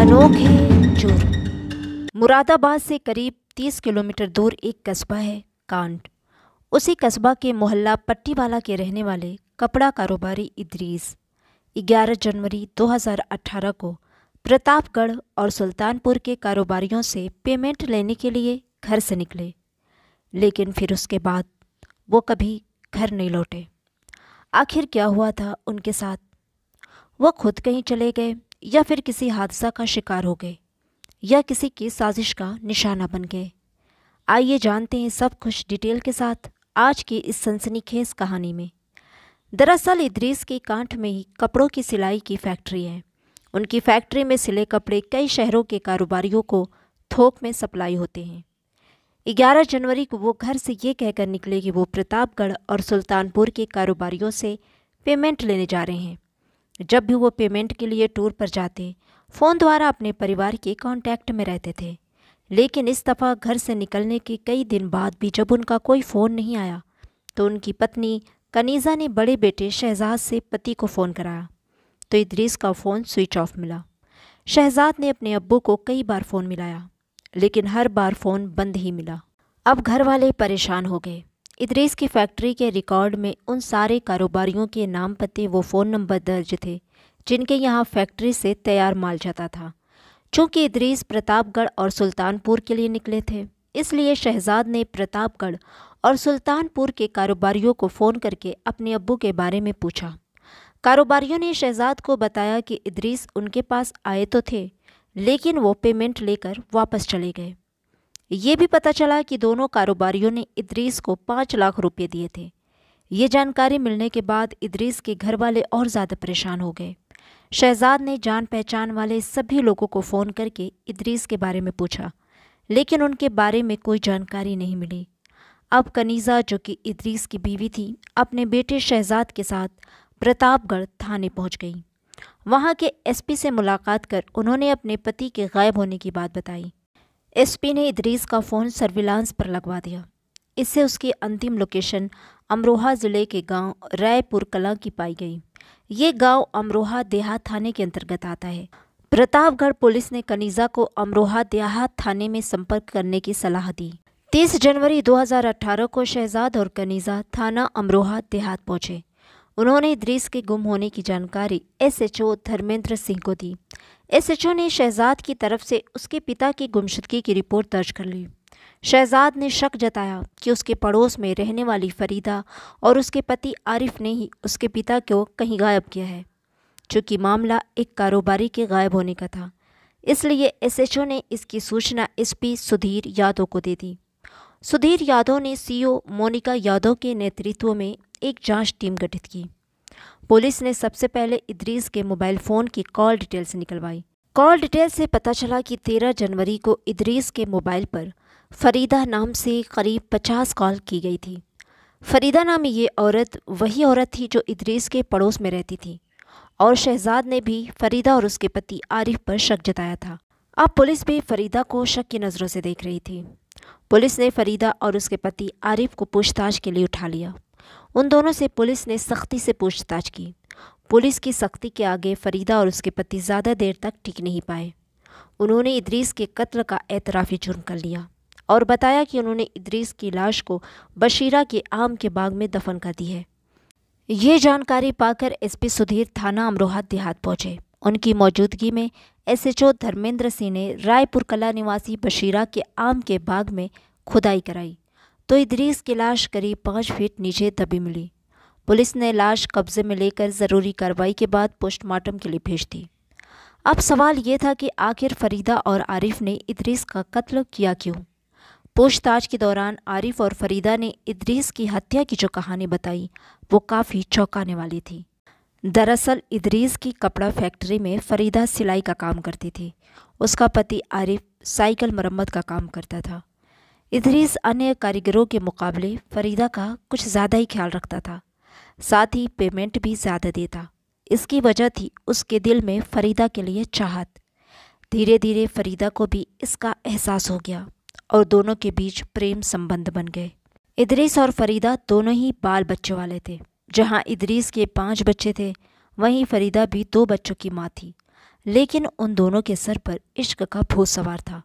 अनोखे चोर मुरादाबाद से करीब 30 किलोमीटर दूर एक कस्बा है कांड उसी कस्बा के मोहल्ला पट्टीवाला के रहने वाले कपड़ा कारोबारी इदरीस 11 जनवरी 2018 को प्रतापगढ़ और सुल्तानपुर के कारोबारियों से पेमेंट लेने के लिए घर से निकले लेकिन फिर उसके बाद वो कभी घर नहीं लौटे आखिर क्या हुआ था उनके साथ वो खुद कहीं चले गए या फिर किसी हादसा का शिकार हो गए या किसी की साजिश का निशाना बन गए आइए जानते हैं सब कुछ डिटेल के साथ आज की इस सनसनीखेज कहानी में दरअसल इद्रीस के कांठ में ही कपड़ों की सिलाई की फैक्ट्री है उनकी फैक्ट्री में सिले कपड़े कई शहरों के कारोबारियों को थोक में सप्लाई होते हैं 11 जनवरी को वो घर से ये कहकर निकले कि वो प्रतापगढ़ और सुल्तानपुर के कारोबारियों से पेमेंट लेने जा रहे हैं जब भी वो पेमेंट के लिए टूर पर जाते फ़ोन द्वारा अपने परिवार के कांटेक्ट में रहते थे लेकिन इस दफ़ा घर से निकलने के कई दिन बाद भी जब उनका कोई फ़ोन नहीं आया तो उनकी पत्नी कनीज़ा ने बड़े बेटे शहजाद से पति को फ़ोन कराया तो इद्रीस का फ़ोन स्विच ऑफ मिला शहजाद ने अपने अब्बू को कई बार फ़ोन मिलाया लेकिन हर बार फ़ोन बंद ही मिला अब घर वाले परेशान हो गए इदरीस की फैक्ट्री के रिकॉर्ड में उन सारे कारोबारियों के नाम पते वो फ़ोन नंबर दर्ज थे जिनके यहाँ फैक्ट्री से तैयार माल जाता था चूँकि इदरीस प्रतापगढ़ और सुल्तानपुर के लिए निकले थे इसलिए शहजाद ने प्रतापगढ़ और सुल्तानपुर के कारोबारियों को फ़ोन करके अपने अब्बू के बारे में पूछा कारोबारियों ने शहजाद को बताया कि इदरीस उनके पास आए तो थे लेकिन वो पेमेंट लेकर वापस चले गए ये भी पता चला कि दोनों कारोबारियों ने इद्रीस को पाँच लाख रुपये दिए थे ये जानकारी मिलने के बाद इद्रीस के घर वाले और ज़्यादा परेशान हो गए शहजाद ने जान पहचान वाले सभी लोगों को फ़ोन करके इद्रीस के बारे में पूछा लेकिन उनके बारे में कोई जानकारी नहीं मिली अब कनीज़ा जो कि इद्रीस की बीवी थी अपने बेटे शहजाद के साथ प्रतापगढ़ थाने पहुंच गई वहां के एसपी से मुलाकात कर उन्होंने अपने पति के गायब होने की बात बताई एसपी ने इदरीस का फ़ोन सर्विलांस पर लगवा दिया इससे उसकी अंतिम लोकेशन अमरोहा ज़िले के गांव रायपुर कला की पाई गई ये गांव अमरोहा देहात थाने के अंतर्गत आता है प्रतापगढ़ पुलिस ने कनीजा को अमरोहा देहात थाने में संपर्क करने की सलाह दी 30 जनवरी 2018 को शहजाद और कनीजा थाना अमरोहा देहात पहुंचे उन्होंने इद्रीस के गुम होने की जानकारी एसएचओ धर्मेंद्र सिंह को दी एसएचओ ने शहजाद की तरफ से उसके पिता की गुमशुदगी की रिपोर्ट दर्ज कर ली शहजाद ने शक जताया कि उसके पड़ोस में रहने वाली फरीदा और उसके पति आरिफ ने ही उसके पिता को कहीं गायब किया है चूँकि मामला एक कारोबारी के गायब होने का था इसलिए एसएचओ ने इसकी सूचना एसपी सुधीर यादव को दे दी सुधीर यादव ने सीईओ मोनिका यादव के नेतृत्व में एक जांच टीम गठित की पुलिस ने सबसे पहले इद्रीस के मोबाइल फ़ोन की कॉल डिटेल्स निकलवाई कॉल डिटेल से पता चला कि 13 जनवरी को इद्रीस के मोबाइल पर फरीदा नाम से करीब 50 कॉल की गई थी फरीदा नामी ये औरत वही औरत थी जो इद्रीस के पड़ोस में रहती थी और शहजाद ने भी फरीदा और उसके पति आरिफ पर शक जताया था अब पुलिस भी फरीदा को शक की नज़रों से देख रही थी पुलिस ने फरीदा और उसके पति आरिफ को पूछताछ के लिए उठा लिया उन दोनों से पुलिस ने सख्ती से पूछताछ की पुलिस की सख्ती के आगे फरीदा और उसके पति ज़्यादा देर तक टिक नहीं पाए उन्होंने इदरीस के कत्ल का एतराफ़ी जुर्म कर लिया और बताया कि उन्होंने इदरीस की लाश को बशीरा के आम के बाग में दफन कर दी है ये जानकारी पाकर एसपी सुधीर थाना अमरोहा देहात पहुंचे उनकी मौजूदगी में एसएचओ धर्मेंद्र सिंह ने रायपुर कला निवासी बशीरा के आम के बाग में खुदाई कराई तो इदरीस की लाश करीब पाँच फीट नीचे दबी मिली पुलिस ने लाश कब्जे में लेकर ज़रूरी कार्रवाई के बाद पोस्टमार्टम के लिए भेज दी अब सवाल ये था कि आखिर फरीदा और आरिफ ने इदरीस का कत्ल किया क्यों पूछताछ के दौरान आरिफ और फरीदा ने इदरीस की हत्या की जो कहानी बताई वो काफ़ी चौंकाने वाली थी दरअसल इदरीस की कपड़ा फैक्ट्री में फरीदा सिलाई का काम करती थी उसका पति आरिफ साइकिल मरम्मत का काम करता था इदरीस अन्य कारीगरों के मुकाबले फरीदा का कुछ ज़्यादा ही ख्याल रखता था साथ ही पेमेंट भी ज़्यादा देता इसकी वजह थी उसके दिल में फरीदा के लिए चाहत धीरे धीरे फरीदा को भी इसका एहसास हो गया और दोनों के बीच प्रेम संबंध बन गए इदरीस और फरीदा दोनों ही बाल बच्चों वाले थे जहाँ इदरीस के पाँच बच्चे थे वहीं फरीदा भी दो बच्चों की माँ थी लेकिन उन दोनों के सर पर इश्क का भूत सवार था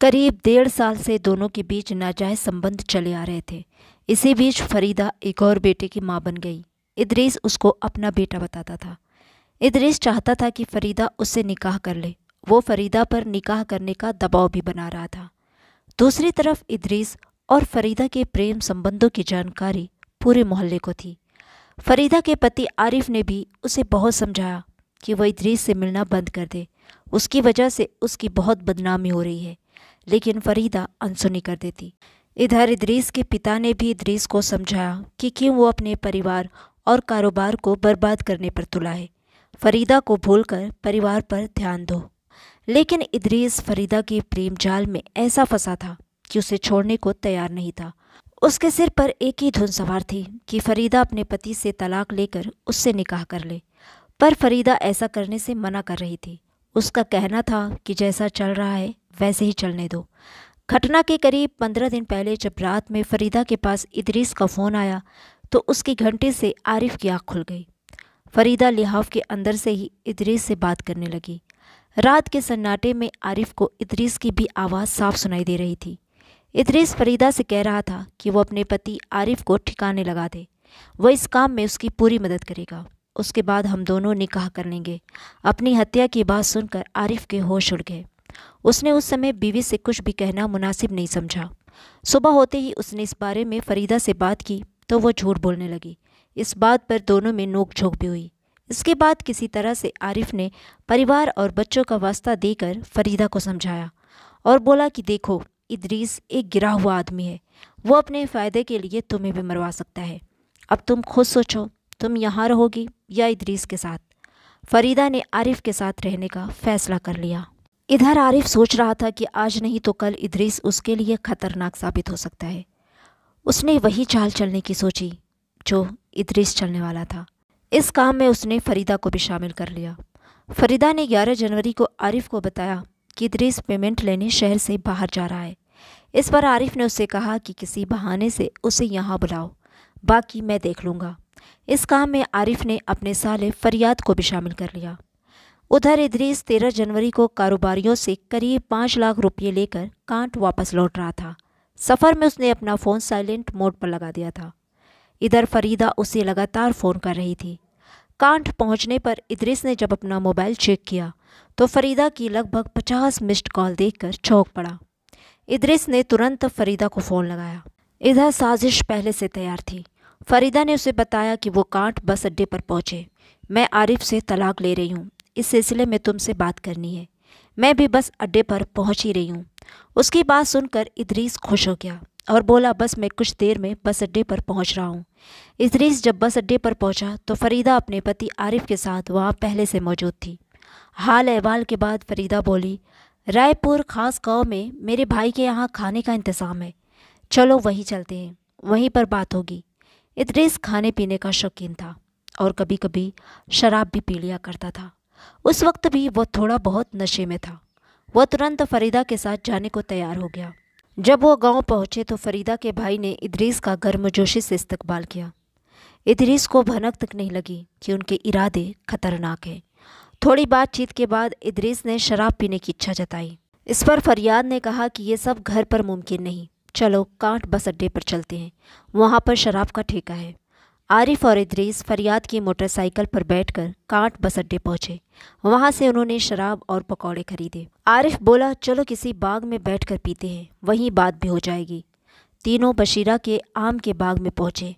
करीब डेढ़ साल से दोनों के बीच नाजायज संबंध चले आ रहे थे इसी बीच फरीदा एक और बेटे की माँ बन गई इदरीस उसको अपना बेटा बताता था इदरीस चाहता था कि फरीदा उससे निकाह कर ले वो फरीदा पर निकाह करने का दबाव भी बना रहा था दूसरी तरफ इदरीस और फरीदा के प्रेम संबंधों की जानकारी पूरे मोहल्ले को थी फरीदा के पति आरिफ ने भी उसे बहुत समझाया कि वह इदरीस से मिलना बंद कर दे उसकी वजह से उसकी बहुत बदनामी हो रही है लेकिन फरीदा अनसुनी कर देती इधर इद्रीस के पिता ने भी इद्रीस को समझाया कि क्यों वो अपने परिवार और कारोबार को बर्बाद करने पर तुला है फरीदा को भूलकर परिवार पर ध्यान दो लेकिन इद्रीस फरीदा के प्रेम जाल में ऐसा फंसा था कि उसे छोड़ने को तैयार नहीं था उसके सिर पर एक ही धुन सवार थी कि फरीदा अपने पति से तलाक लेकर उससे निकाह कर ले पर फरीदा ऐसा करने से मना कर रही थी उसका कहना था कि जैसा चल रहा है वैसे ही चलने दो घटना के करीब पंद्रह दिन पहले जब रात में फरीदा के पास इदरीस का फ़ोन आया तो उसकी घंटे से आरिफ की आँख खुल गई फरीदा लिहाफ के अंदर से ही इदरीस से बात करने लगी रात के सन्नाटे में आरिफ को इदरीस की भी आवाज़ साफ सुनाई दे रही थी इदरीस फरीदा से कह रहा था कि वो अपने पति आरिफ को ठिकाने लगा दे वह इस काम में उसकी पूरी मदद करेगा उसके बाद हम दोनों निकाह कर लेंगे अपनी हत्या की बात सुनकर आरिफ के होश उड़ गए उसने उस समय बीवी से कुछ भी कहना मुनासिब नहीं समझा सुबह होते ही उसने इस बारे में फरीदा से बात की तो वो झूठ बोलने लगी इस बात पर दोनों में नोक झोंक भी हुई इसके बाद किसी तरह से आरिफ ने परिवार और बच्चों का वास्ता देकर फरीदा को समझाया और बोला कि देखो इदरीस एक गिरा हुआ आदमी है वो अपने फ़ायदे के लिए तुम्हें भी मरवा सकता है अब तुम खुद सोचो तुम यहाँ रहोगी या इदरीस के साथ फरीदा ने आरिफ के साथ रहने का फ़ैसला कर लिया इधर आरिफ सोच रहा था कि आज नहीं तो कल इदरीस उसके लिए खतरनाक साबित हो सकता है उसने वही चाल चलने की सोची जो इद्रीस चलने वाला था इस काम में उसने फरीदा को भी शामिल कर लिया फरीदा ने 11 जनवरी को आरिफ को बताया कि इद्रीस पेमेंट लेने शहर से बाहर जा रहा है इस पर आरिफ ने उससे कहा कि किसी बहाने से उसे यहाँ बुलाओ बाकी मैं देख लूँगा इस काम में आरिफ ने अपने साले फरियाद को भी शामिल कर लिया उधर इधरीस तेरह जनवरी को कारोबारियों से करीब पाँच लाख रुपये लेकर कांट वापस लौट रहा था सफ़र में उसने अपना फ़ोन साइलेंट मोड पर लगा दिया था इधर फरीदा उसे लगातार फ़ोन कर रही थी कांट पहुंचने पर इधरीस ने जब अपना मोबाइल चेक किया तो फरीदा की लगभग पचास मिस्ड कॉल देखकर चौंक पड़ा इधरीस ने तुरंत फरीदा को फ़ोन लगाया इधर साजिश पहले से तैयार थी फरीदा ने उसे बताया कि वो कांट बस अड्डे पर पहुंचे मैं आरिफ से तलाक ले रही हूँ इस सिलसिले में तुमसे बात करनी है मैं भी बस अड्डे पर पहुंच ही रही हूँ उसकी बात सुनकर इदरीस खुश हो गया और बोला बस मैं कुछ देर में बस अड्डे पर पहुंच रहा हूँ इदरीस जब बस अड्डे पर पहुंचा तो फरीदा अपने पति आरिफ के साथ वहाँ पहले से मौजूद थी हाल अहवाल के बाद फरीदा बोली रायपुर खास गाँव में मेरे भाई के यहाँ खाने का इंतज़ाम है चलो वहीं चलते हैं वहीं पर बात होगी इदरीस खाने पीने का शौकीन था और कभी कभी शराब भी पी लिया करता था उस वक्त भी वह थोड़ा बहुत नशे में था वह तुरंत फरीदा के साथ जाने को तैयार हो गया जब वह गांव पहुंचे तो फरीदा के भाई ने इदरीस का गर्मजोशी से इस्तकबाल किया इदरीस को भनक तक नहीं लगी कि उनके इरादे खतरनाक हैं थोड़ी बातचीत के बाद इदरीस ने शराब पीने की इच्छा जताई इस पर फरियाद ने कहा कि ये सब घर पर मुमकिन नहीं चलो कांट बस अड्डे पर चलते हैं वहाँ पर शराब का ठेका है आरिफ और इद्रीस फरियाद की मोटरसाइकिल पर बैठकर काट बस अड्डे पहुंचे वहां से उन्होंने शराब और पकौड़े खरीदे आरिफ बोला चलो किसी बाग में बैठकर पीते हैं वहीं बात भी हो जाएगी तीनों बशीरा के आम के बाग में पहुंचे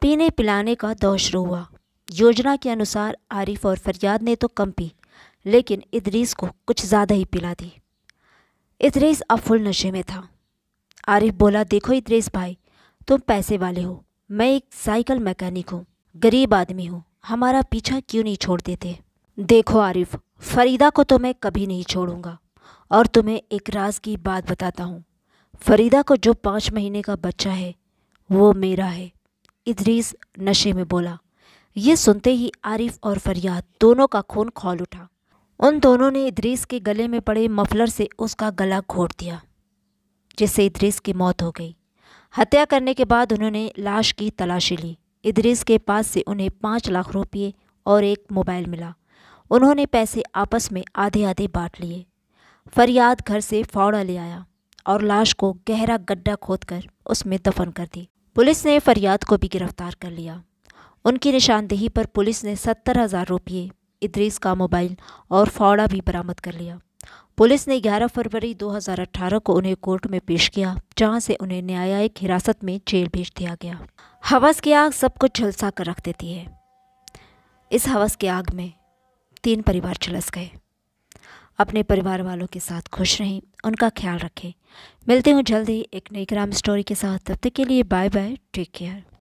पीने पिलाने का दौर शुरू हुआ योजना के अनुसार आरिफ और फरियाद ने तो कम पी लेकिन इद्रीस को कुछ ज़्यादा ही पिला दी इद्रीस अब फुल नशे में था आरिफ बोला देखो इद्रीस भाई तुम पैसे वाले हो मैं एक साइकिल मैकेनिक हूँ गरीब आदमी हूँ हमारा पीछा क्यों नहीं छोड़ते थे देखो आरिफ फरीदा को तो मैं कभी नहीं छोड़ूंगा और तुम्हें एक राज की बात बताता हूँ फरीदा को जो पाँच महीने का बच्चा है वो मेरा है इदरीस नशे में बोला ये सुनते ही आरिफ और फरियाद दोनों का खून खोल उठा उन दोनों ने इदरीस के गले में पड़े मफलर से उसका गला घोट दिया जिससे इदरीस की मौत हो गई हत्या करने के बाद उन्होंने लाश की तलाशी ली इदरीस के पास से उन्हें पाँच लाख रुपये और एक मोबाइल मिला उन्होंने पैसे आपस में आधे आधे बांट लिए फरियाद घर से फौड़ा ले आया और लाश को गहरा गड्ढा खोदकर उसमें दफन कर दी पुलिस ने फरियाद को भी गिरफ्तार कर लिया उनकी निशानदेही पर पुलिस ने सत्तर हज़ार रुपये इद्रीस का मोबाइल और फावड़ा भी बरामद कर लिया पुलिस ने 11 फरवरी 2018 को उन्हें कोर्ट में पेश किया जहां से उन्हें न्यायिक हिरासत में जेल भेज दिया गया हवस की आग सब कुछ झलसा कर रख देती है इस हवस की आग में तीन परिवार झलस गए अपने परिवार वालों के साथ खुश रहें उनका ख्याल रखें मिलते हूँ जल्द ही एक नई ग्राम स्टोरी के साथ तब तक के लिए बाय बाय टेक केयर